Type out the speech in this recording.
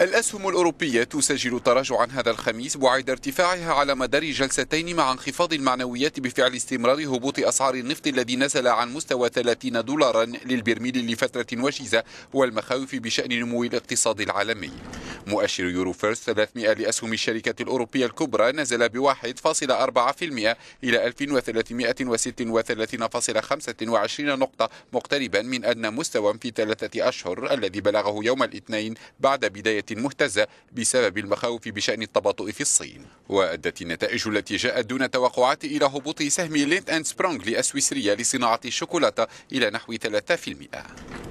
الأسهم الأوروبية تسجل تراجعا هذا الخميس بعيد ارتفاعها على مدار جلستين مع انخفاض المعنويات بفعل استمرار هبوط أسعار النفط الذي نزل عن مستوى 30 دولارا للبرميل لفترة وجيزة والمخاوف بشأن نمو الاقتصاد العالمي مؤشر يورو فيرست 300 لأسهم الشركة الأوروبية الكبرى نزل ب 1.4% إلى 1336.25 نقطة مقتربا من أدنى مستوى في ثلاثة أشهر الذي بلغه يوم الاثنين بعد بداية مهتزة بسبب المخاوف بشأن التباطؤ في الصين وأدت النتائج التي جاءت دون توقعات إلى هبوط سهم لينت أند سبرونغ لأسويسرية لصناعة الشوكولاتة إلى نحو 3%